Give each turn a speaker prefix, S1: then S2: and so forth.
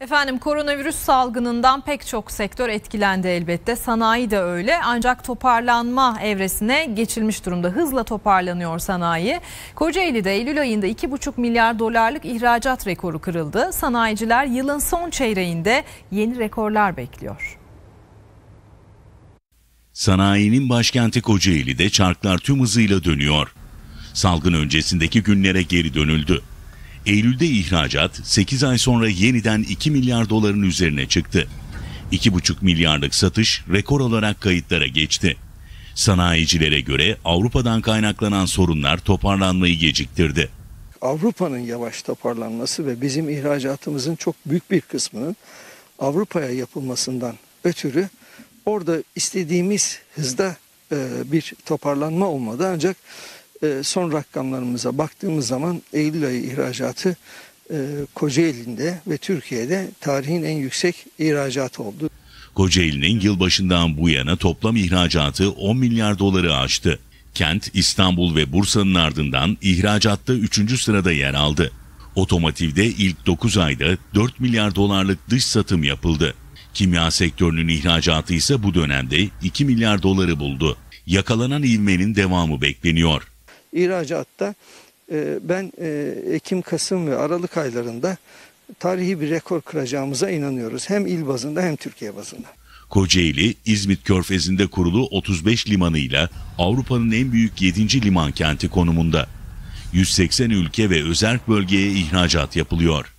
S1: Efendim koronavirüs salgınından pek çok sektör etkilendi elbette. Sanayi de öyle ancak toparlanma evresine geçilmiş durumda. Hızla toparlanıyor sanayi. Kocaeli'de Eylül ayında 2,5 milyar dolarlık ihracat rekoru kırıldı. Sanayiciler yılın son çeyreğinde yeni rekorlar bekliyor.
S2: Sanayinin başkenti Kocaeli'de çarklar tüm hızıyla dönüyor. Salgın öncesindeki günlere geri dönüldü. Eylül'de ihracat 8 ay sonra yeniden 2 milyar doların üzerine çıktı. 2,5 milyarlık satış rekor olarak kayıtlara geçti. Sanayicilere göre Avrupa'dan kaynaklanan sorunlar toparlanmayı geciktirdi.
S3: Avrupa'nın yavaş toparlanması ve bizim ihracatımızın çok büyük bir kısmının Avrupa'ya yapılmasından ötürü orada istediğimiz hızda e, bir toparlanma olmadı ancak e, son rakamlarımıza baktığımız zaman Eylül ayı ihracatı e, Kocaeli'nde ve Türkiye'de tarihin en yüksek ihracatı oldu.
S2: Kocaeli'nin yılbaşından bu yana toplam ihracatı 10 milyar doları aştı. Kent, İstanbul ve Bursa'nın ardından ihracatta 3. sırada yer aldı. Otomotivde ilk 9 ayda 4 milyar dolarlık dış satım yapıldı. Kimya sektörünün ihracatı ise bu dönemde 2 milyar doları buldu. Yakalanan ivmenin devamı bekleniyor.
S3: İhracatta e, ben e, Ekim, Kasım ve Aralık aylarında tarihi bir rekor kıracağımıza inanıyoruz. Hem il bazında hem Türkiye bazında.
S2: Kocaeli, İzmit Körfezi'nde kurulu 35 limanıyla Avrupa'nın en büyük 7. liman kenti konumunda. 180 ülke ve özerk bölgeye ihracat yapılıyor.